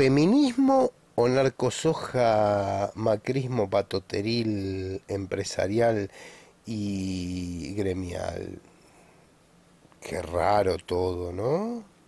¿Feminismo o narcosoja, macrismo patoteril, empresarial y gremial? Qué raro todo, ¿no?